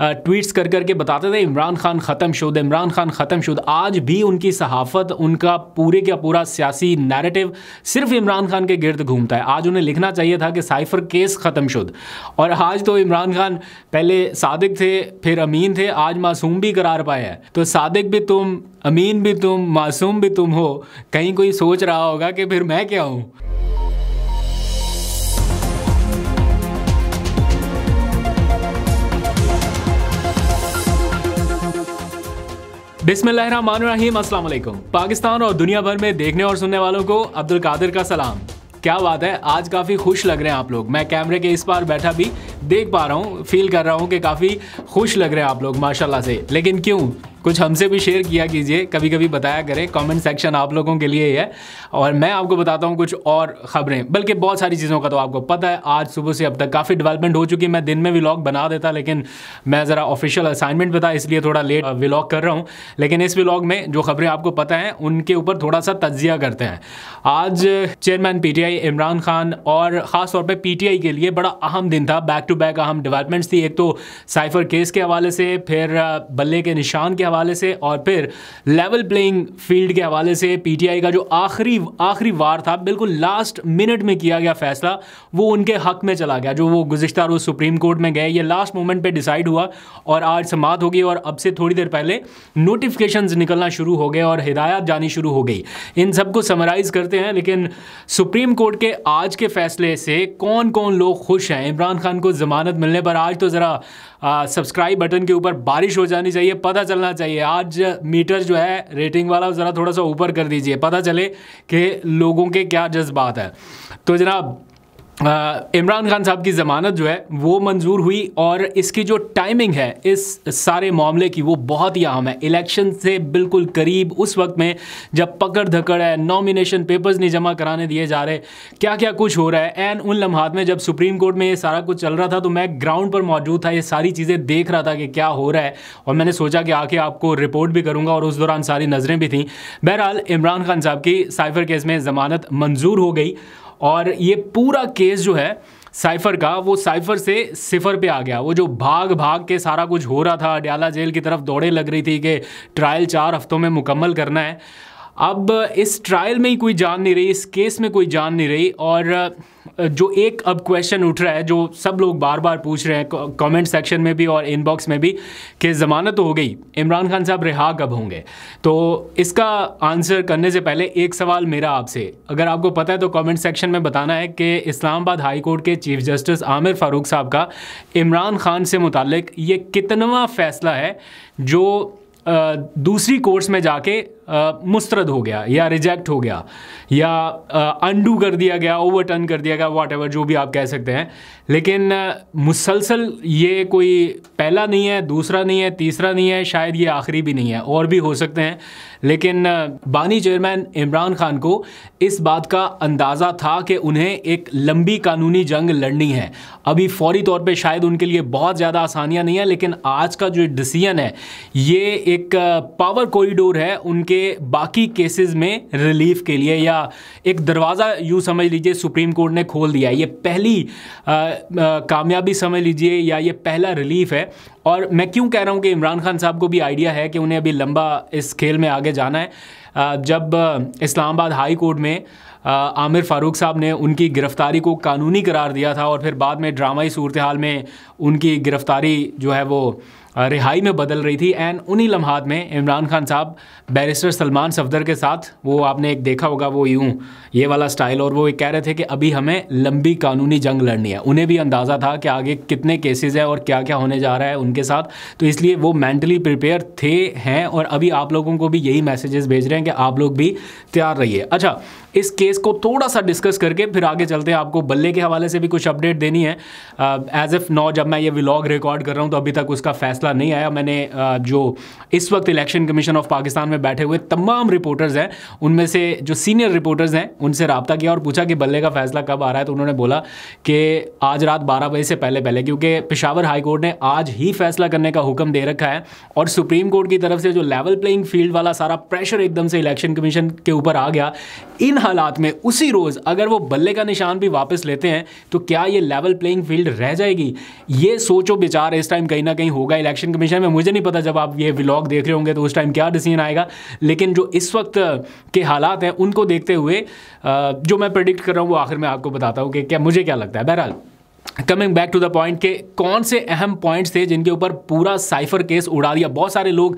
tweets कर करके बताते थे इमरान खान ख़त्म शुद इमरान खान ख़त्म शुद आज भी उनकी सहाफ़त उनका पूरे का पूरा सियासी नैरेटिव सिर्फ इमरान खान के गिर्द घूमता है आज उन्हें लिखना चाहिए था कि साइफर केस ख़त्म शुद और आज तो इमरान खान पहले सादिक थे फिर अमीन थे आज मासूम भी करार पाए हैं तो सादिक भी तुम अमीन भी तुम मासूम भी तुम हो कहीं कोई सोच रहा होगा कि फिर मैं क्या हूँ बिस्मिल्लाहिर्रहमानिर्रहीम पाकिस्तान और दुनिया भर में देखने और सुनने वालों को अब्दुल कादिर का सलाम क्या बात है आज काफ़ी खुश लग रहे हैं आप लोग मैं कैमरे के इस बार बैठा भी देख पा रहा हूँ फील कर रहा हूँ कि काफ़ी खुश लग रहे हैं आप लोग माशाल्लाह से लेकिन क्यों कुछ हमसे भी शेयर किया कीजिए कभी कभी बताया करें कमेंट सेक्शन आप लोगों के लिए है और मैं आपको बताता हूँ कुछ और खबरें बल्कि बहुत सारी चीज़ों का तो आपको पता है आज सुबह से अब तक काफ़ी डेवलपमेंट हो चुकी है मैं दिन में व्लॉग बना देता लेकिन मैं ज़रा ऑफिशियल असाइनमेंट बता इसलिए थोड़ा लेट व्लॉग कर रहा हूँ लेकिन इस व्लॉग में जो खबरें आपको पता है उनके ऊपर थोड़ा सा तजिया करते हैं आज चेयरमैन पी इमरान खान और ख़ासतौर पर पी के लिए बड़ा अहम दिन था बैक टू बैक अहम डेवलपमेंट्स थी एक तो साइफर केस के हवाले से फिर बल्ले के निशान के हवाले से और फिर लेवल प्लेइंग फील्ड के हवाले से पीटीआई का जो आखिरी आखिरी वार था बिल्कुल लास्ट मिनट में किया गया फैसला वो उनके हक में चला गया जो वो गुजशत रोज़ सुप्रीम कोर्ट में गए ये लास्ट मोमेंट पर डिसाइड हुआ और आज समाप्त हो गई और अब से थोड़ी देर पहले नोटिफिकेशन निकलना शुरू हो गए और हिदायत जानी शुरू हो गई इन सबको समराइज़ करते हैं लेकिन सुप्रीम कोर्ट के आज के फैसले से कौन कौन लोग खुश हैं इमरान खान को ज़मानत मिलने पर आज तो ज़रा सब्सक्राइब बटन के ऊपर बारिश हो जानी चाहिए पता चलना चाहिए चाहिए आज मीटर जो है रेटिंग वाला ज़रा थोड़ा सा ऊपर कर दीजिए पता चले कि लोगों के क्या जज्बात है तो जनाब इमरान खान साहब की ज़मानत जो है वो मंजूर हुई और इसकी जो टाइमिंग है इस सारे मामले की वो बहुत ही अहम है इलेक्शन से बिल्कुल करीब उस वक्त में जब पकड़ धकड़ है नॉमिनेशन पेपर्स नहीं जमा कराने दिए जा रहे क्या क्या कुछ हो रहा है एंड उन लम्हात में जब सुप्रीम कोर्ट में ये सारा कुछ चल रहा था तो मैं ग्राउंड पर मौजूद था ये सारी चीज़ें देख रहा था कि क्या हो रहा है और मैंने सोचा कि आके आपको रिपोर्ट भी करूँगा और उस दौरान सारी नज़रें भी थी बहरहाल इमरान खान साहब की साइफर केस में ज़मानत मंजूर हो गई और ये पूरा केस जो है साइफर का वो साइफर से सिफर पे आ गया वो जो भाग भाग के सारा कुछ हो रहा था अडयाला जेल की तरफ दौड़े लग रही थी कि ट्रायल चार हफ्तों में मुकम्मल करना है अब इस ट्रायल में ही कोई जान नहीं रही इस केस में कोई जान नहीं रही और जो एक अब क्वेश्चन उठ रहा है जो सब लोग बार बार पूछ रहे हैं कमेंट सेक्शन में भी और इनबॉक्स में भी कि ज़मानत हो गई इमरान खान साहब रिहा कब होंगे तो इसका आंसर करने से पहले एक सवाल मेरा आपसे अगर आपको पता है तो कमेंट सेक्शन में बताना है कि इस्लामाबाद हाई कोर्ट के चीफ जस्टिस आमिर फ़ारूक साहब का इमरान खान से मुतल ये कितनवा फैसला है जो दूसरी कोर्ट्स में जाके मुस्तरद हो गया या रिजेक्ट हो गया या अंडू कर दिया गया ओवरटर्न कर दिया गया वाट जो भी आप कह सकते हैं लेकिन मुसलसल ये कोई पहला नहीं है दूसरा नहीं है तीसरा नहीं है शायद ये आखिरी भी नहीं है और भी हो सकते हैं लेकिन बानी चेयरमैन इमरान खान को इस बात का अंदाज़ा था कि उन्हें एक लंबी कानूनी जंग लड़नी है अभी फौरी तौर पे शायद उनके लिए बहुत ज़्यादा आसानियाँ नहीं है लेकिन आज का जो डिसीजन है ये एक पावर कॉरिडोर है उनके के बाकी केसेस में रिलीफ के लिए या एक दरवाज़ा यूँ समझ लीजिए सुप्रीम कोर्ट ने खोल दिया ये पहली कामयाबी समझ लीजिए या ये पहला रिलीफ है और मैं क्यों कह रहा हूँ कि इमरान खान साहब को भी आइडिया है कि उन्हें अभी लंबा इस खेल में आगे जाना है जब इस्लामाबाद हाई कोर्ट में आमिर फ़ारूक साहब ने उनकी गिरफ़्तारी को कानूनी करार दिया था और फिर बाद में ड्रामाई सूरत हाल में उनकी गिरफ़्तारी जो है वो रिहाई में बदल रही थी एंड उन्हीं लम्हात में इमरान खान साहब बैरिस्टर सलमान सफदर के साथ वो आपने एक देखा होगा वो यूँ ये वाला स्टाइल और वो कह रहे थे कि अभी हमें लंबी कानूनी जंग लड़नी है उन्हें भी अंदाज़ा था कि आगे कितने केसेज हैं और क्या क्या होने जा रहा है उनके साथ तो इसलिए वो मैंटली प्रिपेयर थे हैं और अभी आप लोगों को भी यही मैसेजेस भेज रहे हैं कि आप लोग भी तैयार रहिए अच्छा इस केस को थोड़ा सा डिस्कस करके फिर आगे चलते हैं आपको बल्ले के हवाले से भी कुछ अपडेट देनी है एज एफ नो जब मैं ये व्लॉग रिकॉर्ड कर रहा हूँ तो अभी तक उसका फैसला नहीं आया मैंने uh, जो इस वक्त इलेक्शन कमीशन ऑफ पाकिस्तान में बैठे हुए तमाम रिपोर्टर्स हैं उनमें से जो सीनियर रिपोर्टर्स हैं उनसे रबता किया और पूछा कि बल्ले का फैसला कब आ रहा है तो उन्होंने बोला कि आज रात बारह बजे से पहले पहले क्योंकि पिशावर हाईकोर्ट ने आज ही फैसला करने का हुक्म दे रखा है और सुप्रीम कोर्ट की तरफ से जो लेवल प्लेइंग फील्ड वाला सारा प्रेशर एकदम से इलेक्शन कमीशन के ऊपर आ गया इन हालात में उसी रोज़ अगर वो बल्ले का निशान भी वापस लेते हैं तो क्या ये लेवल प्लेइंग फील्ड रह जाएगी ये सोचो विचार इस टाइम कहीं ना कहीं होगा इलेक्शन कमीशन में मुझे नहीं पता जब आप ये व्लॉग देख रहे होंगे तो उस टाइम क्या डिसीजन आएगा लेकिन जो इस वक्त के हालात हैं उनको देखते हुए जो मैं प्रडिक्ट कर रहा हूँ वो आखिर में आपको बताता हूँ कि क्या मुझे क्या लगता है बहरहाल coming back to the point के कौन से अहम पॉइंट्स थे जिनके ऊपर पूरा साइफर केस उड़ा दिया बहुत सारे लोग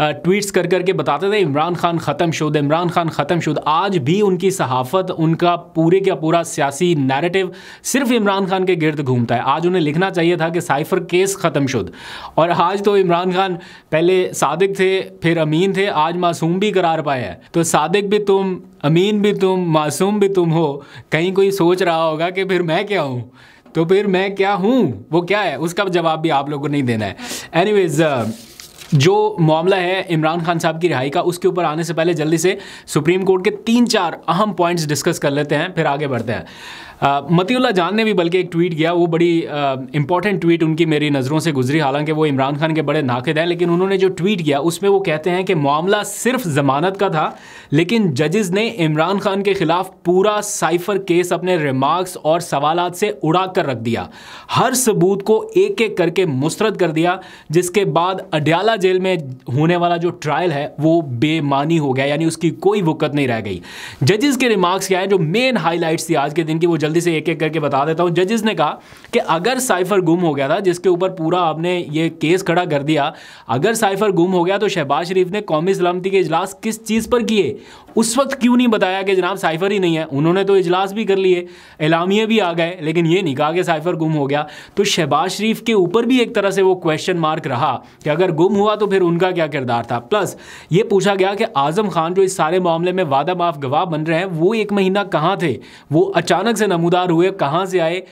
ट्वीट्स कर करके बताते थे इमरान खान ख़त्म शुद इमरान खान ख़त्म शुद आज भी उनकी सहाफ़त उनका पूरे का पूरा सियासी नैरेटिव सिर्फ इमरान खान के गिर्द घूमता है आज उन्हें लिखना चाहिए था कि साइफर केस ख़त्म शुद और आज तो इमरान खान पहले सादिक थे फिर अमीन थे आज मासूम भी करार पाए हैं तो सादिक भी तुम अमीन भी तुम मासूम भी तुम हो कहीं कोई सोच रहा होगा कि फिर मैं क्या हूँ तो फिर मैं क्या हूँ वो क्या है उसका जवाब भी आप लोगों को नहीं देना है वेज uh, जो मामला है इमरान खान साहब की रिहाई का उसके ऊपर आने से पहले जल्दी से सुप्रीम कोर्ट के तीन चार अहम पॉइंट्स डिस्कस कर लेते हैं फिर आगे बढ़ते हैं मतियला जान ने भी बल्कि एक ट्वीट किया वो बड़ी इंपॉर्टेंट ट्वीट उनकी मेरी नज़रों से गुजरी हालांकि वो इमरान खान के बड़े नाकद हैं लेकिन उन्होंने जो ट्वीट किया उसमें वो कहते हैं कि मामला सिर्फ ज़मानत का था लेकिन जजेस ने इमरान खान के ख़िलाफ़ पूरा साइफर केस अपने रिमार्क्स और सवाल से उड़ा कर रख दिया हर सबूत को एक एक करके मुस्रद कर दिया जिसके बाद अडयाला जेल में होने वाला जो ट्रायल है वो बेमानी हो गया यानी उसकी कोई वक्त नहीं रह गई जजेस के रिमार्क्स क्या है जो मेन हाईलाइट्स थी आज के दिन की वो जल्दी से एक एक करके बता देता हूँ जजेस ने कहा कि अगर साइफर गुम हो गया था जिसके ऊपर पूरा आपने ये केस खड़ा कर दिया अगर साइफर गुम हो गया तो शहबाज शरीफ ने कौमी सलामती के इजलास किस चीज़ पर किए उस वक्त क्यों नहीं बताया कि जनाब साइफर ही नहीं है उन्होंने तो इजलास भी कर लिए एलामिए भी आ गए लेकिन ये नहीं कहा कि साइफर गुम हो गया तो शहबाज शरीफ के ऊपर भी एक तरह से वो क्वेश्चन मार्क रहा कि अगर गुम हुआ तो फिर उनका क्या किरदार था प्लस ये पूछा गया कि आजम खान जो इस सारे मामले में वादा माफ गवाह बन रहे हैं वो एक महीना कहाँ थे वो अचानक से न नमूदार हुए कहाँ से आए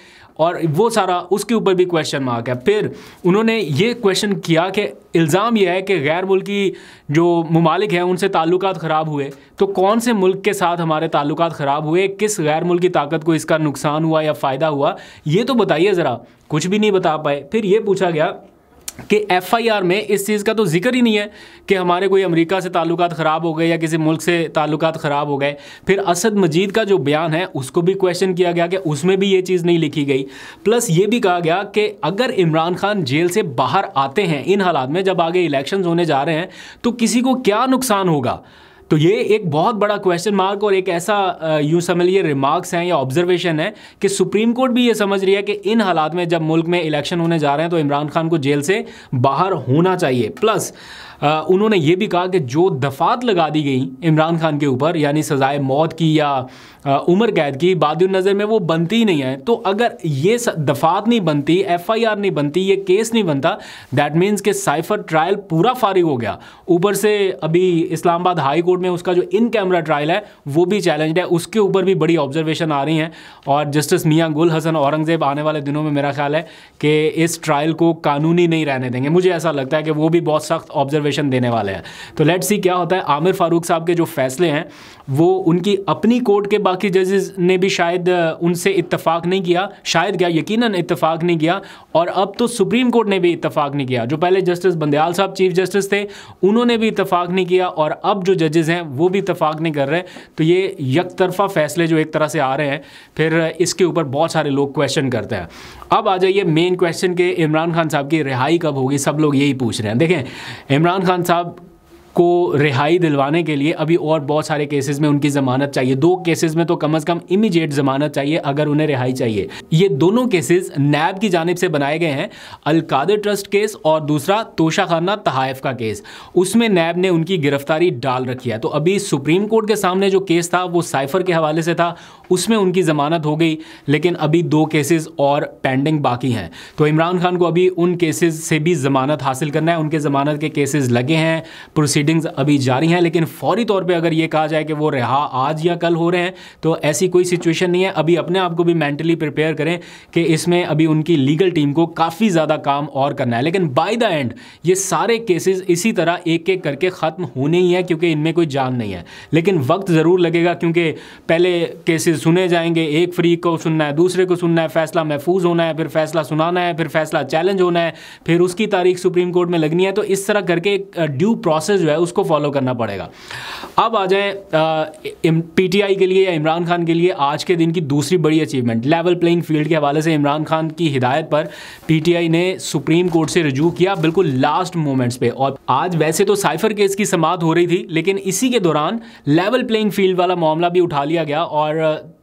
और वो सारा उसके ऊपर भी क्वेश्चन मार्क है फिर उन्होंने ये क्वेश्चन किया कि इल्ज़ाम यह है कि गैर मुल्की जो ममालिक हैं उनसे ताल्लुक ख़राब हुए तो कौन से मुल्क के साथ हमारे ताल्लुक ख़राब हुए किस गैर मुल्की ताकत को इसका नुकसान हुआ या फ़ायदा हुआ ये तो बताइए ज़रा कुछ भी नहीं बता पाए फिर ये पूछा गया कि एफआईआर में इस चीज़ का तो जिक्र ही नहीं है कि हमारे कोई अमेरिका से ताल्लुक ख़राब हो गए या किसी मुल्क से ताल्लुक ख़राब हो गए फिर असद मजीद का जो बयान है उसको भी क्वेश्चन किया गया कि उसमें भी ये चीज़ नहीं लिखी गई प्लस ये भी कहा गया कि अगर इमरान खान जेल से बाहर आते हैं इन हालात में जब आगे इलेक्शन होने जा रहे हैं तो किसी को क्या नुकसान होगा तो ये एक बहुत बड़ा क्वेश्चन मार्क और एक ऐसा यूँ समझ लिए रिमार्क्स हैं या ऑब्जर्वेशन है कि सुप्रीम कोर्ट भी ये समझ रही है कि इन हालात में जब मुल्क में इलेक्शन होने जा रहे हैं तो इमरान खान को जेल से बाहर होना चाहिए प्लस उन्होंने ये भी कहा कि जो दफात लगा दी गई इमरान खान के ऊपर यानी सज़ाए मौत की या उम्र कैद की नज़र में वो बनती ही नहीं है तो अगर ये दफात नहीं बनती एफ आई आर नहीं बनती ये केस नहीं बनता दैट मीन्स कि साइफर ट्रायल पूरा फारिग हो गया ऊपर से अभी इस्लामाबाद हाई कोर्ट में उसका जो इन कैमरा ट्रायल है वो भी चैलेंज है उसके ऊपर भी बड़ी ऑब्जर्वेशन आ रही हैं और जस्टिस मियाँ गुल हसन औरंगज़ेब आने वाले दिनों में मेरा ख्याल है कि इस ट्रायल को कानूनी नहीं रहने देंगे मुझे ऐसा लगता है कि वो भी बहुत सख्त ऑब्जर्व ऑब्जर्वेशन देने वाले हैं तो लेट सी क्या होता है आमिर फारूक साहब के जो फैसले हैं वो उनकी अपनी कोर्ट के बाकी जजेस ने भी शायद उनसे इतफाक नहीं किया शायद क्या यकीन इतफाक नहीं किया और अब तो सुप्रीम कोर्ट ने भी इतफाक नहीं किया जो पहले जस्टिस बंदयाल साहब चीफ जस्टिस थे उन्होंने भी इतफाक नहीं किया और अब जो जजेस हैं वो भी इतफाक नहीं कर रहे तो ये यक तरफा फैसले जो एक तरह से आ रहे हैं फिर इसके ऊपर बहुत सारे लोग क्वेश्चन करते हैं अब आ जाइए मेन क्वेश्चन के इमरान खान साहब की रिहाई कब होगी सब लोग यही पूछ रहे हैं देखें इमरान इमरान खान साहब को रिहाई दिलवाने के लिए अभी और बहुत सारे केसेस में उनकी ज़मानत चाहिए दो केसेस में तो कम अज़ कम इमीडिएट ज़मानत चाहिए अगर उन्हें रिहाई चाहिए ये दोनों केसेस नैब की जानब से बनाए गए हैं अलकादर ट्रस्ट केस और दूसरा तोशा खाना तहाइफ का केस उसमें नैब ने उनकी गिरफ्तारी डाल रखी है तो अभी सुप्रीम कोर्ट के सामने जो केस था वो साइफर के हवाले से था उसमें उनकी ज़मानत हो गई लेकिन अभी दो केसेस और पेंडिंग बाकी हैं तो इमरान खान को अभी उन केसेस से भी ज़मानत हासिल करना है उनके ज़मानत के केसेस लगे हैं प्रोसीड प्रोसीडिंग्स अभी जारी हैं लेकिन फौरी तौर पर अगर ये कहा जाए कि वो रिहा आज या कल हो रहे हैं तो ऐसी कोई सिचुएशन नहीं है अभी अपने आप को भी मेंटली प्रिपेयर करें कि इसमें अभी उनकी लीगल टीम को काफ़ी ज़्यादा काम और करना है लेकिन बाय द एंड ये सारे केसेस इसी तरह एक एक करके ख़त्म होने ही हैं क्योंकि इनमें कोई जान नहीं है लेकिन वक्त ज़रूर लगेगा क्योंकि पहले केसेस सुने जाएंगे एक फ्रीक को सुनना है दूसरे को सुनना है फैसला महफूज होना है फिर फैसला सुनाना है फिर फैसला चैलेंज होना है फिर उसकी तारीख सुप्रीम कोर्ट में लगनी है तो इस तरह करके एक ड्यू प्रोसेस जो है है उसको फॉलो करना पड़ेगा अब आ जाए पीटीआई के लिए या इमरान खान के लिए आज के दिन की दूसरी बड़ी अचीवमेंट लेवल प्लेइंग फील्ड के हवाले से इमरान खान की हिदायत पर पीटीआई ने सुप्रीम कोर्ट से रजू किया बिल्कुल लास्ट मोमेंट्स पे और आज वैसे तो साइफर केस की समाप्त हो रही थी लेकिन इसी के दौरान लेवल प्लेइंग फील्ड वाला मामला भी उठा लिया गया और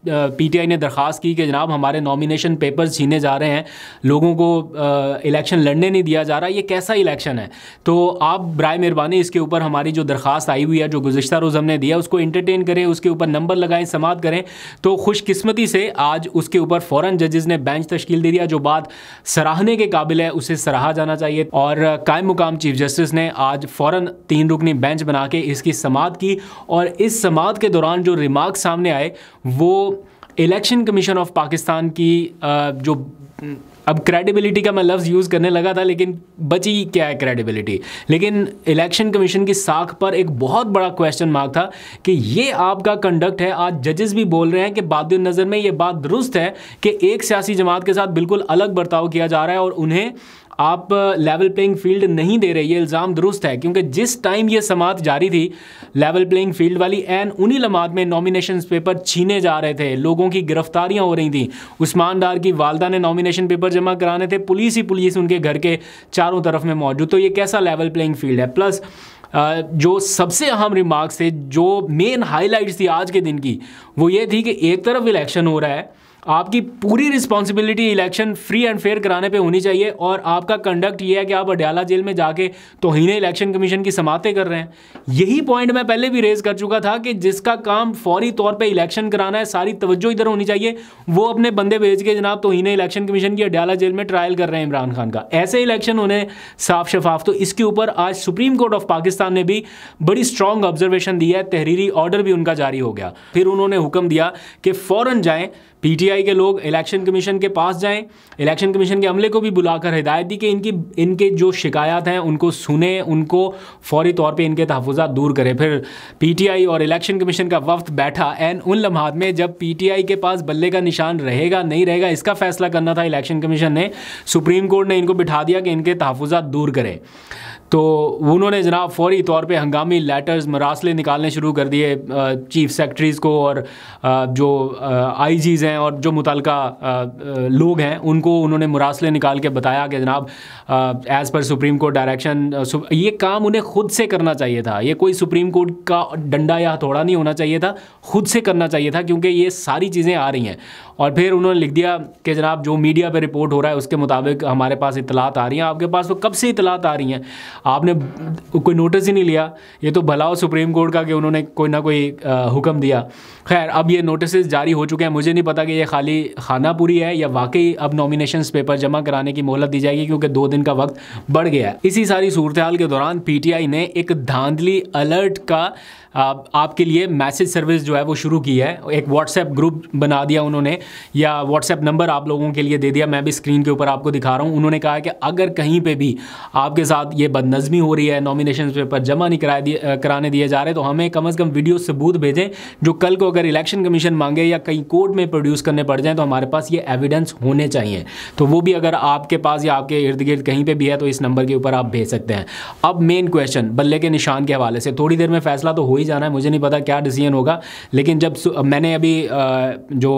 पीटीआई ने दरख्वास्त की कि जनाब हमारे नॉमिनेशन पेपर्स छीने जा रहे हैं लोगों को इलेक्शन लड़ने नहीं दिया जा रहा ये कैसा इलेक्शन है तो आप ब्राय मेहरबानी इसके ऊपर हमारी जो दरख्वास्त आई हुई है जो गुजशत रोज़ हमने दिया उसको इंटरटेन करें उसके ऊपर नंबर लगाएं समात करें तो खुशकस्मती से आज उसके ऊपर फ़ौर जजेज़ ने बेंच तश्कील दे दिया जो बात सराहने के काबिल है उसे सराहा जाना चाहिए और कायम मुकाम चीफ जस्टिस ने आज फ़ौर तीन रुकनी बेंच बना के इसकी समात की और इस समात के दौरान जो रिमार्क सामने आए वो इलेक्शन कमीशन ऑफ पाकिस्तान की जो अब क्रेडिबिलिटी का मैं लफ्ज़ यूज़ करने लगा था लेकिन बची क्या है क्रेडिबिलिटी लेकिन इलेक्शन कमीशन की साख पर एक बहुत बड़ा क्वेश्चन मार्क था कि ये आपका कंडक्ट है आज जजेस भी बोल रहे हैं कि बाद नज़र में ये बात दुरुस्त है कि एक सियासी जमात के साथ बिल्कुल अलग बर्ताव किया जा रहा है और उन्हें आप लेवल प्लेइंग फील्ड नहीं दे रहे ये इल्ज़ाम दुरुस्त है क्योंकि जिस टाइम ये समात जारी थी लेवल प्लेइंग फील्ड वाली एन उन्हीं लमात में नॉमिनेशन पेपर छीने जा रहे थे लोगों की गिरफ्तारियां हो रही थी उस्मान डार की वालदा ने नॉमिनेशन पेपर जमा कराने थे पुलिस ही पुलिस उनके घर के चारों तरफ में मौजूद तो ये कैसा लेवल प्लेइंग फील्ड है प्लस जो सबसे अहम रिमार्क्स थे जो मेन हाईलाइट्स थी आज के दिन की वो ये थी कि एक तरफ इलेक्शन हो रहा है आपकी पूरी responsibility election free and fair कराने पे होनी चाहिए और आपका कंडक्ट ये है कि आप अडयाला जेल में जाके तोहन इलेक्शन कमीशन की समाते कर रहे हैं यही पॉइंट मैं पहले भी रेज कर चुका था कि जिसका काम फौरी तौर पर इलेक्शन कराना है सारी तवज्जो इधर होनी चाहिए वो अपने बंदे भेज के जनाब तोहन इलेक्शन कमीशन की अडयाला जेल में ट्रायल कर रहे हैं इमरान खान का ऐसे इलेक्शन होने साफ शफाफ तो इसके ऊपर आज सुप्रीम कोर्ट ऑफ पाकिस्तान ने भी बड़ी स्ट्रॉन्ग ऑब्जर्वेशन दी है तहरीरी ऑर्डर भी उनका जारी हो गया फिर उन्होंने हुक्म दिया कि फ़ौरन जाएँ पीटीआई के लोग इलेक्शन कमीशन के पास जाएं इलेक्शन कमीशन के अमले को भी बुलाकर हिदायत दी कि इनकी इनके जो शिकायत हैं उनको सुने उनको फौरी तौर पे इनके तहफ़ात दूर करें फिर पीटीआई और इलेक्शन कमीशन का वक्त बैठा एन उन लम्हात में जब पीटीआई के पास बल्ले का निशान रहेगा नहीं रहेगा इसका फैसला करना था इलेक्शन कमीशन ने सुप्रीम कोर्ट ने इनको बिठा दिया कि इनके तहफ़ात दूर करें तो उन्होंने जनाब फौरी तौर पे हंगामी लेटर्स मरासले निकालने शुरू कर दिए चीफ सेक्रेटरीज़ को और जो आईजीज़ हैं और जो मुतल लोग हैं उनको उन्होंने मरासले निकाल के बताया कि जनाब as per supreme court direction ये काम उन्हें खुद से करना चाहिए था ये कोई सुप्रीम कोर्ट का डंडा या हथौड़ा नहीं होना चाहिए था खुद से करना चाहिए था क्योंकि ये सारी चीज़ें आ रही हैं और फिर उन्होंने लिख दिया कि जनाब जो मीडिया पर रिपोर्ट हो रहा है उसके मुताबिक हमारे पास इतलात आ रही हैं आपके पास तो कब से इतलात आ रही हैं आपने कोई नोटिस ही नहीं लिया ये तो भला हो सुप्रीम कोर्ट का कि उन्होंने कोई ना कोई हुक्म दिया खैर अब ये नोटिस जारी हो चुके हैं मुझे नहीं पता कि ये खाली खानापुरी है या वाकई अब नॉमिनेशन पेपर जमा कराने की मोहलत दी जाएगी क्योंकि दो दिन का वक्त बढ़ गया है इसी सारी सूरत हाल के दौरान पीटीआई ने एक धांधली अलर्ट का आप, आपके लिए मैसेज सर्विस जो है वो शुरू की है एक व्हाट्सएप ग्रुप बना दिया उन्होंने या व्हाट्सएप नंबर आप लोगों के लिए दे दिया मैं भी स्क्रीन के ऊपर आपको दिखा रहा हूँ उन्होंने कहा कि अगर कहीं पर भी आपके साथ ये बदना नज़मी हो रही है नॉमिनेशन पेपर जमा नहीं कराए कराने दिए जा रहे तो हमें कम अज़ कम वीडियो सबूत भेजें जो कल को अगर इलेक्शन कमीशन मांगे या कहीं कोर्ट में प्रोड्यूस करने पड़ जाएँ तो हमारे पास ये एविडेंस होने चाहिए तो वो भी अगर आपके पास या आपके इर्द गिर्द कहीं पर भी है तो इस नंबर के ऊपर आप भेज सकते हैं अब मेन क्वेश्चन बल्ले के निशान के हवाले से थोड़ी देर में फैसला तो हो ही जाना है मुझे नहीं पता क्या डिसीजन होगा लेकिन जब मैंने अभी जो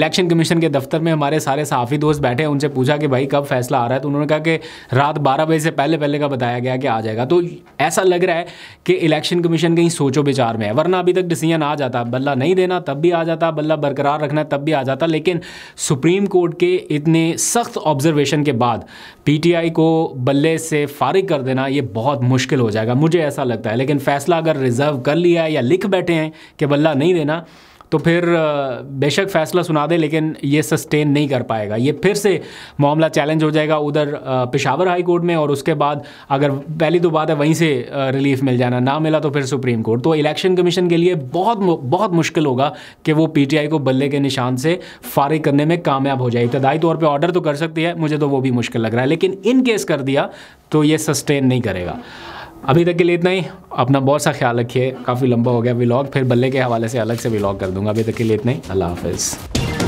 इलेक्शन कमीशन के दफ्तर में हमारे सारे साफ़ी दोस्त बैठे उनसे पूछा कि भाई कब फैसला आ रहा है तो उन्होंने कहा कि रात बारह बजे से पहले पहले का बताया बताया गया कि आ जाएगा तो ऐसा लग रहा है कि इलेक्शन कमीशन कहीं सोचो विचार में है वरना अभी तक डिसीजन आ जाता बल्ला नहीं देना तब भी आ जाता बल्ला बरकरार रखना तब भी आ जाता लेकिन सुप्रीम कोर्ट के इतने सख्त ऑब्जर्वेशन के बाद पीटीआई को बल्ले से फारिग कर देना ये बहुत मुश्किल हो जाएगा मुझे ऐसा लगता है लेकिन फैसला अगर रिजर्व कर लिया है या लिख बैठे हैं कि बल्ला नहीं देना तो फिर बेशक फैसला सुना दे लेकिन ये सस्टेन नहीं कर पाएगा ये फिर से मामला चैलेंज हो जाएगा उधर पिशावर हाई कोर्ट में और उसके बाद अगर पहली तो बात है वहीं से रिलीफ मिल जाना ना मिला तो फिर सुप्रीम कोर्ट तो इलेक्शन कमीशन के लिए बहुत बहुत मुश्किल होगा कि वो पीटीआई को बल्ले के निशान से फारिग करने में कामयाब हो जाए इब्तदाई तौर पर ऑर्डर तो कर सकती है मुझे तो वो भी मुश्किल लग रहा है लेकिन इन केस कर दिया तो ये सस्टेन नहीं करेगा अभी तक के लिए इतना ही अपना बहुत सा ख्याल रखिए काफ़ी लंबा हो गया व्लॉग फिर बल्ले के हवाले से अलग से व्लॉग कर दूंगा अभी तक के लिए इतना ही अल्लाह हाफिज़